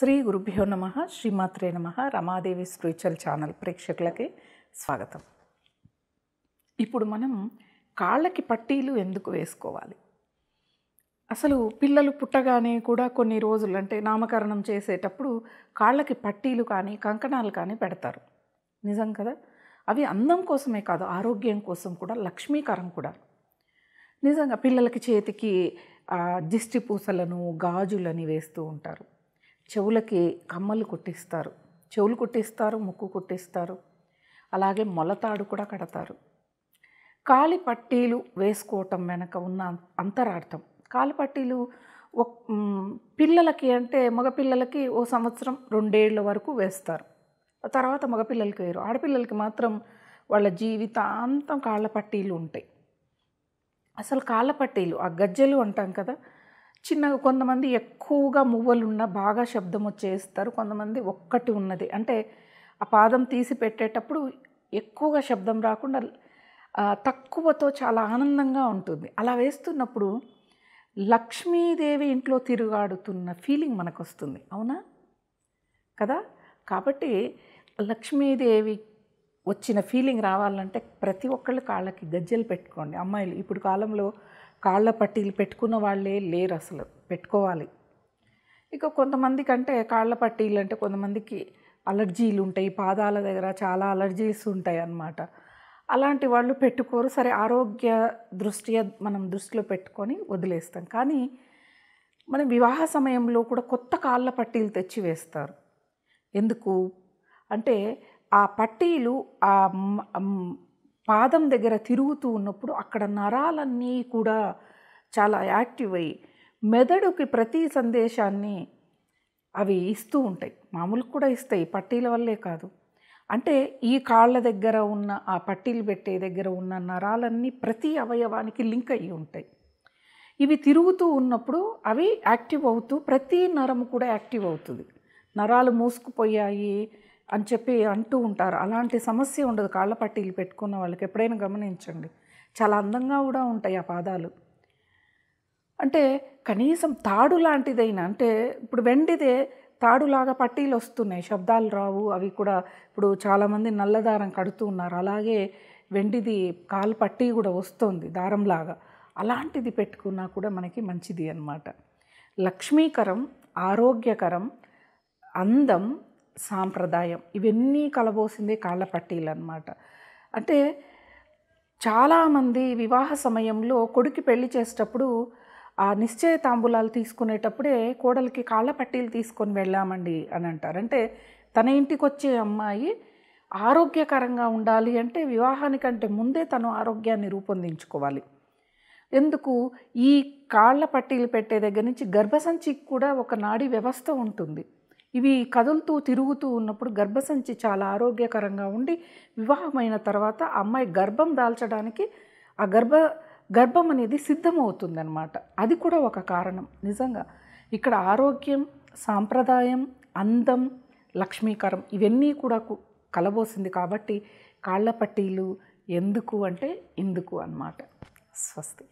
శ్రీ గురుభ్యో నమ శ్రీమాత్రే నమ రమాదేవి స్పిరిచువల్ ఛానల్ ప్రేక్షకులకి స్వాగతం ఇప్పుడు మనం కాళ్ళకి పట్టీలు ఎందుకు వేసుకోవాలి అసలు పిల్లలు పుట్టగానే కూడా కొన్ని రోజులు అంటే నామకరణం చేసేటప్పుడు కాళ్ళకి పట్టీలు కానీ కంకణాలు కానీ పెడతారు నిజం కదా అవి అందం కోసమే కాదు ఆరోగ్యం కోసం కూడా లక్ష్మీకరం కూడా నిజంగా పిల్లలకి చేతికి దిష్టి పూసలను గాజులని వేస్తూ ఉంటారు చెవులకి కమ్మలు కొట్టిస్తారు చెవులు కొట్టిస్తారు ముక్కు కొట్టిస్తారు అలాగే మొలతాడు కూడా కడతారు కాలి పట్టీలు వేసుకోవటం వెనక ఉన్న అంతరార్థం కాలి పట్టీలు పిల్లలకి అంటే మగపిల్లలకి ఓ సంవత్సరం రెండేళ్ల వరకు వేస్తారు తర్వాత మగపిల్లలకి వేరు ఆడపిల్లలకి మాత్రం వాళ్ళ జీవితాంతం కాళ్ళ పట్టీలు ఉంటాయి అసలు కాళ్ళ పట్టీలు ఆ గజ్జెలు అంటాం కదా చిన్నగా కొంతమంది ఎక్కువగా మువ్వలు ఉన్న బాగా శబ్దం వచ్చేస్తారు కొంతమంది ఒక్కటి ఉన్నది అంటే ఆ పాదం తీసి పెట్టేటప్పుడు ఎక్కువగా శబ్దం రాకుండా తక్కువతో చాలా ఆనందంగా ఉంటుంది అలా వేస్తున్నప్పుడు లక్ష్మీదేవి ఇంట్లో తిరుగాడుతున్న ఫీలింగ్ మనకు వస్తుంది అవునా కదా కాబట్టి లక్ష్మీదేవి వచ్చిన ఫీలింగ్ రావాలంటే ప్రతి ఒక్కళ్ళు కాళ్ళకి గజ్జెలు పెట్టుకోండి అమ్మాయిలు ఇప్పుడు కాలంలో కాళ్ళ పట్టీలు పెట్టుకున్న వాళ్ళే లేరు అసలు పెట్టుకోవాలి ఇక కొంతమంది కంటే కాళ్ళ పట్టీలు అంటే కొంతమందికి అలర్జీలు ఉంటాయి పాదాల దగ్గర చాలా అలర్జీస్ ఉంటాయి అన్నమాట అలాంటి వాళ్ళు పెట్టుకోరు సరే ఆరోగ్య దృష్ట్యా మనం దృష్టిలో పెట్టుకొని వదిలేస్తాం కానీ మన వివాహ సమయంలో కూడా కొత్త కాళ్ళ పట్టీలు తెచ్చి వేస్తారు ఎందుకు అంటే ఆ పట్టీలు ఆ పాదం దగ్గర తిరుగుతూ ఉన్నప్పుడు అక్కడ నరాలన్నీ కూడా చాలా యాక్టివ్ అయ్యి మెదడుకి ప్రతి సందేశాన్ని అవి ఇస్తూ ఉంటాయి మామూలు కూడా ఇస్తాయి పట్టీల వల్లే కాదు అంటే ఈ కాళ్ళ దగ్గర ఉన్న ఆ పట్టీలు పెట్టే దగ్గర ఉన్న నరాలన్నీ ప్రతి అవయవానికి లింక్ అయ్యి ఉంటాయి ఇవి తిరుగుతూ ఉన్నప్పుడు అవి యాక్టివ్ అవుతూ ప్రతి నరము కూడా యాక్టివ్ అవుతుంది నరాలు మూసుకుపోయాయి అని చెప్పి అంటూ ఉంటారు అలాంటి సమస్య ఉండదు కాళ్ళ పట్టీలు పెట్టుకున్న వాళ్ళకి ఎప్పుడైనా గమనించండి చాలా అందంగా కూడా ఉంటాయి ఆ పాదాలు అంటే కనీసం తాడు లాంటిదైనా అంటే ఇప్పుడు వెండిదే తాడులాగా పట్టీలు వస్తున్నాయి శబ్దాలు రావు అవి కూడా ఇప్పుడు చాలామంది నల్లదారం కడుతూ ఉన్నారు అలాగే వెండిది కాలు పట్టీ కూడా వస్తుంది దారంలాగా అలాంటిది పెట్టుకున్నా కూడా మనకి మంచిది అనమాట లక్ష్మీకరం ఆరోగ్యకరం అందం సాంప్రదాయం ఇవన్నీ కలబోసిందే కాళ్ళ పట్టీలు అనమాట అంటే చాలామంది వివాహ సమయంలో కొడుకు పెళ్లి చేసేటప్పుడు ఆ నిశ్చయ తాంబూలాలు తీసుకునేటప్పుడే కోడలికి కాళ్ళ పట్టీలు తీసుకొని వెళ్ళామండి అని అంటారు అంటే తన ఇంటికి వచ్చే అమ్మాయి ఆరోగ్యకరంగా ఉండాలి అంటే వివాహానికంటే ముందే తను ఆరోగ్యాన్ని రూపొందించుకోవాలి ఎందుకు ఈ కాళ్ళ పట్టీలు పెట్టే దగ్గర నుంచి గర్భసంచికి కూడా ఒక నాడీ వ్యవస్థ ఉంటుంది ఇవి కదులుతూ తిరుగుతూ ఉన్నప్పుడు గర్భసంచి చాలా ఆరోగ్యకరంగా ఉండి వివాహమైన తర్వాత అమ్మాయి గర్భం దాల్చడానికి ఆ గర్భ గర్భం అనేది సిద్ధమవుతుందన్నమాట అది కూడా ఒక కారణం నిజంగా ఇక్కడ ఆరోగ్యం సాంప్రదాయం అందం లక్ష్మీకరం ఇవన్నీ కూడా కలబోసింది కాబట్టి కాళ్ళ పట్టీలు ఎందుకు అంటే ఇందుకు అన్నమాట స్వస్తి